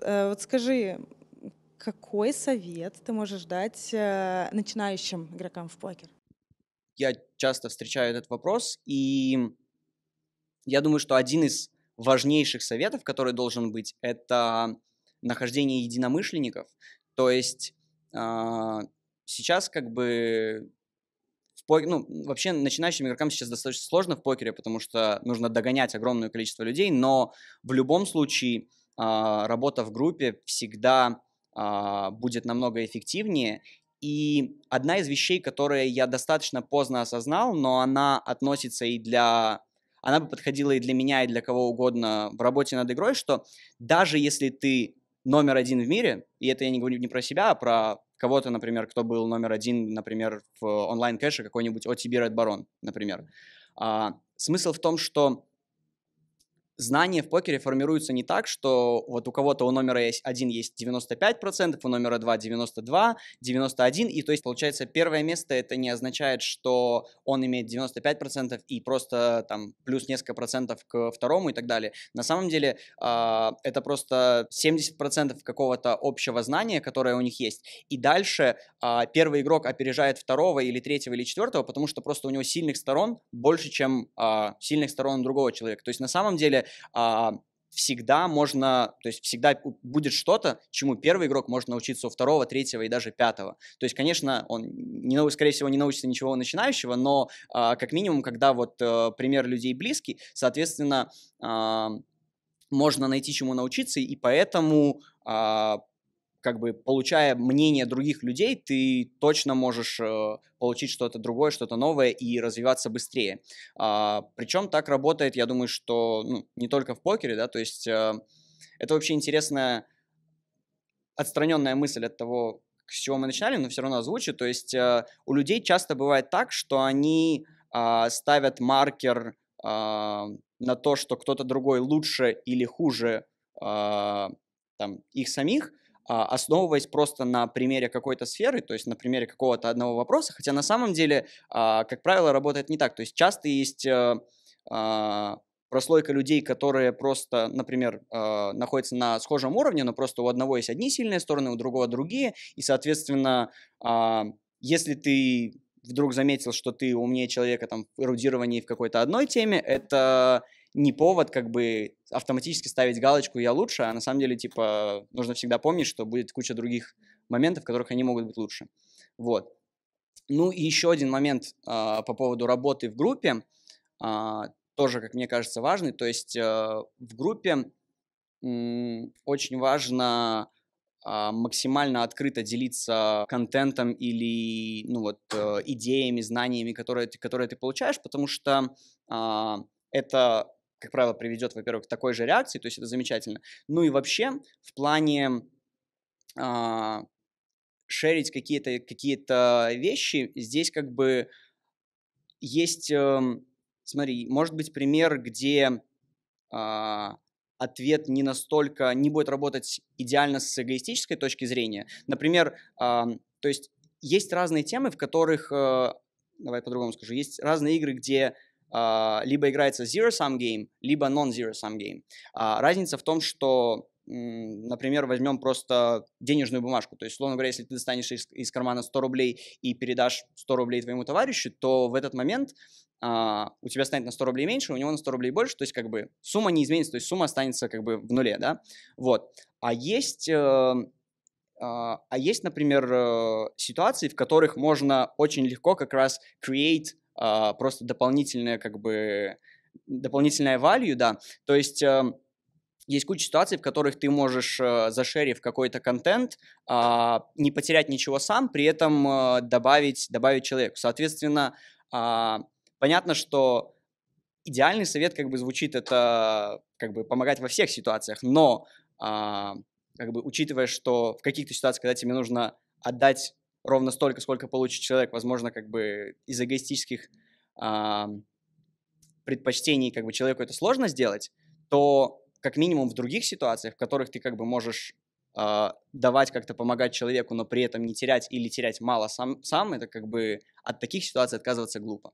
Э, вот скажи, какой совет ты можешь дать э, начинающим игрокам в покер? Я часто встречаю этот вопрос, и я думаю, что один из важнейших советов, который должен быть, это нахождение единомышленников. То есть а, сейчас как бы ну, вообще начинающим игрокам сейчас достаточно сложно в покере, потому что нужно догонять огромное количество людей, но в любом случае а, работа в группе всегда а, будет намного эффективнее. И одна из вещей, которые я достаточно поздно осознал, но она относится и для... Она бы подходила и для меня, и для кого угодно в работе над игрой, что даже если ты номер один в мире, и это я не говорю не про себя, а про кого-то, например, кто был номер один, например, в онлайн-кэше, какой-нибудь OTB Red Baron, например. А, смысл в том, что знания в покере формируются не так, что вот у кого-то у номера есть, один есть 95%, у номера 2 92, 91, и то есть получается первое место это не означает, что он имеет 95% и просто там плюс несколько процентов к второму и так далее. На самом деле э, это просто 70% какого-то общего знания, которое у них есть, и дальше э, первый игрок опережает второго или третьего или четвертого, потому что просто у него сильных сторон больше, чем э, сильных сторон другого человека. То есть на самом деле а, всегда можно, то есть всегда будет что-то, чему первый игрок может научиться у второго, третьего и даже пятого. То есть, конечно, он, не, скорее всего, не научится ничего начинающего, но а, как минимум, когда вот а, пример людей близкий, соответственно, а, можно найти чему научиться, и поэтому а, как бы получая мнение других людей, ты точно можешь э, получить что-то другое, что-то новое и развиваться быстрее. А, причем так работает, я думаю, что ну, не только в покере, да, то есть э, это вообще интересная отстраненная мысль от того, с чего мы начинали, но все равно озвучу. То есть э, у людей часто бывает так, что они э, ставят маркер э, на то, что кто-то другой лучше или хуже э, там, их самих, а, основываясь просто на примере какой-то сферы, то есть на примере какого-то одного вопроса, хотя на самом деле, а, как правило, работает не так. То есть часто есть э, а, прослойка людей, которые просто, например, э, находятся на схожем уровне, но просто у одного есть одни сильные стороны, у другого другие, и, соответственно, э, если ты вдруг заметил, что ты умнее человека там в эрудировании в какой-то одной теме, это не повод как бы автоматически ставить галочку «я лучше», а на самом деле, типа, нужно всегда помнить, что будет куча других моментов, в которых они могут быть лучше. Вот. Ну и еще один момент э, по поводу работы в группе, э, тоже, как мне кажется, важный. То есть э, в группе э, очень важно э, максимально открыто делиться контентом или ну вот э, идеями, знаниями, которые ты, которые ты получаешь, потому что э, это как правило, приведет, во-первых, к такой же реакции, то есть это замечательно. Ну и вообще в плане э, шерить какие-то какие вещи, здесь как бы есть, э, смотри, может быть пример, где э, ответ не настолько, не будет работать идеально с эгоистической точки зрения. Например, э, то есть есть разные темы, в которых, э, давай по-другому скажу, есть разные игры, где а, либо играется zero-sum game, либо non-zero-sum game. А, разница в том, что например, возьмем просто денежную бумажку. То есть, условно говоря, если ты достанешь из, из кармана 100 рублей и передашь 100 рублей твоему товарищу, то в этот момент а, у тебя станет на 100 рублей меньше, у него на 100 рублей больше, то есть как бы сумма не изменится, то есть сумма останется как бы в нуле, да? Вот. А есть... Э, а, а есть, например, э, ситуации, в которых можно очень легко как раз create а, просто дополнительная как бы, дополнительная value, да, то есть... Эм, есть куча ситуаций, в которых ты можешь, э, зашерив какой-то контент, а, не потерять ничего сам, при этом э, добавить, добавить человеку. Соответственно, а, понятно, что идеальный совет как бы звучит это как бы помогать во всех ситуациях, но как бы учитывая, что в каких-то ситуациях, когда тебе нужно отдать ровно столько, сколько получит человек, возможно, как бы из эгоистических а, предпочтений как бы человеку это сложно сделать, то как минимум в других ситуациях, в которых ты как бы можешь а, давать как-то помогать человеку, но при этом не терять или терять мало сам, сам, это как бы от таких ситуаций отказываться глупо.